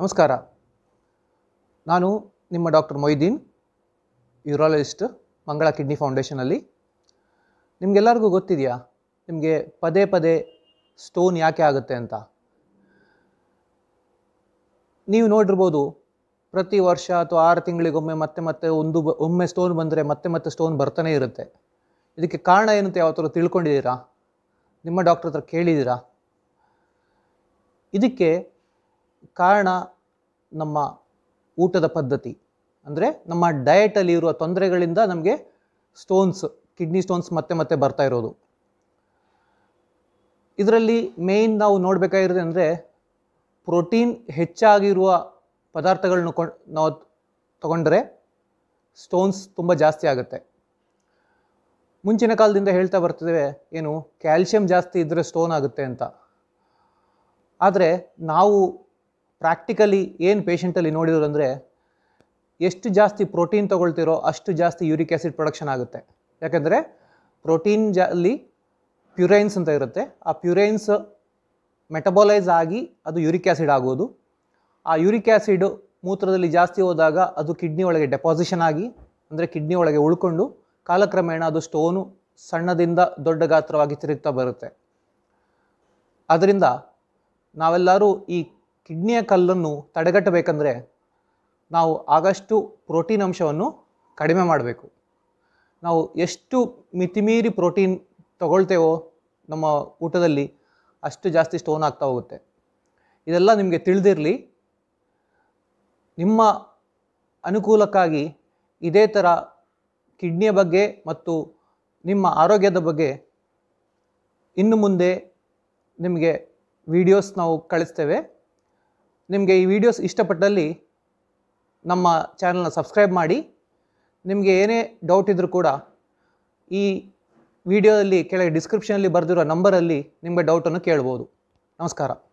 ನಮಸ್ಕಾರ ನಾನು ನಿಮ್ಮ doctor Moideen urologist Mangala kidney ಫೌಂಡೇಶನಲ್ಲಿ ನಿಮಗೆಲ್ಲರಿಗೂ ಗೊತ್ತಿದೆಯಾ ನಿಮಗೆ ಪದೇ ಪದೇ ಸ್ಟೋನ್ ಯಾಕೆ ಆಗುತ್ತೆ ಅಂತ ನೀವು ನೋಡಿರ್ಬೋದು ಪ್ರತಿ ವರ್ಷ ಅಥವಾ ಆರು ತಿಂಗಳಿಗೊಮ್ಮೆ ಮತ್ತೆ ಮತ್ತೆ ಒಂದು ಒಮ್ಮೆ ಸ್ಟೋನ್ ಬಂದರೆ ಮತ್ತೆ ಮತ್ತೆ ಸ್ಟೋನ್ ಬರ್ತಾನೆ ಇರುತ್ತೆ ಇದಕ್ಕೆ ಕಾರಣ ಏನಂತ ಅಂತ ತಿಳ್ಕೊಂಡಿದ್ದೀರಾ ನಿಮ್ಮ ಡಾಕ್ಟರ್ ಹತ್ರ ಕೇಳಿದ್ದೀರಾ ಇದಕ್ಕೆ ಕಾರಣ ನಮ್ಮ ಊಟದ ಪದ್ಧತಿ ಅಂದರೆ ನಮ್ಮ ಡಯಟಲ್ಲಿ ಇರುವ ತೊಂದರೆಗಳಿಂದ ನಮಗೆ ಸ್ಟೋನ್ಸ್ ಕಿಡ್ನಿ ಸ್ಟೋನ್ಸ್ ಮತ್ತೆ ಮತ್ತೆ ಬರ್ತಾ ಇರೋದು ಇದರಲ್ಲಿ ಮೇಯ್ನ್ ನಾವು ನೋಡಬೇಕಾಗಿರೋದು ಅಂದರೆ ಪ್ರೋಟೀನ್ ಹೆಚ್ಚಾಗಿರುವ ಪದಾರ್ಥಗಳನ್ನು ಕೊ ನಾವು ತಗೊಂಡ್ರೆ ಸ್ಟೋನ್ಸ್ ತುಂಬ ಜಾಸ್ತಿ ಆಗುತ್ತೆ ಮುಂಚಿನ ಕಾಲದಿಂದ ಹೇಳ್ತಾ ಬರ್ತಿದ್ದೇವೆ ಏನು ಕ್ಯಾಲ್ಶಿಯಂ ಜಾಸ್ತಿ ಇದ್ದರೆ ಸ್ಟೋನ್ ಆಗುತ್ತೆ ಅಂತ ಆದರೆ ನಾವು ಪ್ರಾಕ್ಟಿಕಲಿ ಏನು ಪೇಷೆಂಟಲ್ಲಿ ನೋಡಿದ್ರು ಅಂದರೆ ಎಷ್ಟು ಜಾಸ್ತಿ ಪ್ರೋಟೀನ್ ತೊಗೊಳ್ತಿರೋ ಅಷ್ಟು ಜಾಸ್ತಿ ಯೂರಿಕ್ ಆ್ಯಸಿಡ್ ಪ್ರೊಡಕ್ಷನ್ ಆಗುತ್ತೆ ಯಾಕೆಂದರೆ ಪ್ರೋಟೀನ್ ಜ ಅಲ್ಲಿ ಪ್ಯುರೈನ್ಸ್ ಅಂತ ಇರುತ್ತೆ ಆ ಪ್ಯೂರೈನ್ಸ್ ಮೆಟಬೊಲೈಸ್ ಆಗಿ ಅದು ಯೂರಿಕ್ ಆ್ಯಸಿಡ್ ಆಗೋದು ಆ ಯೂರಿಕ್ ಆ್ಯಸಿಡ್ ಮೂತ್ರದಲ್ಲಿ ಜಾಸ್ತಿ ಹೋದಾಗ ಅದು ಕಿಡ್ನಿ ಒಳಗೆ ಡೆಪಾಸಿಷನ್ ಆಗಿ ಅಂದರೆ ಕಿಡ್ನಿ ಒಳಗೆ ಉಳ್ಕೊಂಡು ಕಾಲಕ್ರಮೇಣ ಅದು ಸ್ಟೋನು ಸಣ್ಣದಿಂದ ದೊಡ್ಡ ಗಾತ್ರವಾಗಿ ತಿರುಗ್ತಾ ಬರುತ್ತೆ ಅದರಿಂದ ನಾವೆಲ್ಲರೂ ಈ ಕಿಡ್ನಿಯ ಕಲ್ಲನ್ನು ತಡೆಗಟ್ಟಬೇಕಂದ್ರೆ ನಾವು ಆಗಷ್ಟು ಪ್ರೋಟೀನ್ ಅಂಶವನ್ನು ಕಡಿಮೆ ಮಾಡಬೇಕು ನಾವು ಎಷ್ಟು ಮಿತಿಮೀರಿ ಪ್ರೋಟೀನ್ ತಗೊಳ್ತೇವೋ ನಮ್ಮ ಊಟದಲ್ಲಿ ಅಷ್ಟು ಜಾಸ್ತಿ ಸ್ಟೋನ್ ಆಗ್ತಾ ಹೋಗುತ್ತೆ ಇದೆಲ್ಲ ನಿಮಗೆ ತಿಳಿದಿರಲಿ ನಿಮ್ಮ ಅನುಕೂಲಕ್ಕಾಗಿ ಇದೇ ಥರ ಕಿಡ್ನಿಯ ಬಗ್ಗೆ ಮತ್ತು ನಿಮ್ಮ ಆರೋಗ್ಯದ ಬಗ್ಗೆ ಇನ್ನು ಮುಂದೆ ನಿಮಗೆ ವಿಡಿಯೋಸ್ ನಾವು ಕಳಿಸ್ತೇವೆ ನಿಮಗೆ ಈ ವಿಡಿಯೋಸ್ ಇಷ್ಟಪಟ್ಟಲ್ಲಿ ನಮ್ಮ ಚಾನಲ್ನ ಸಬ್ಸ್ಕ್ರೈಬ್ ಮಾಡಿ ನಿಮಗೆ ಏನೇ ಡೌಟ್ ಇದ್ದರೂ ಕೂಡ ಈ ವಿಡಿಯೋದಲ್ಲಿ ಕೆಳಗೆ ಡಿಸ್ಕ್ರಿಪ್ಷನಲ್ಲಿ ಬರೆದಿರೋ ನಂಬರಲ್ಲಿ ನಿಮಗೆ ಡೌಟನ್ನು ಕೇಳ್ಬೋದು ನಮಸ್ಕಾರ